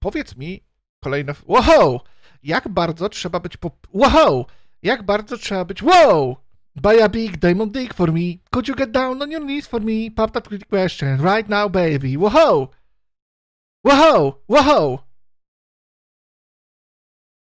powiedz mi kolejne. Wow! Jak bardzo trzeba być. Po... Wow! Jak bardzo trzeba być. Wow! Buy a big diamond dick for me. Could you get down on your knees for me? Pop that question right now, baby. Wow! Wow! Wow!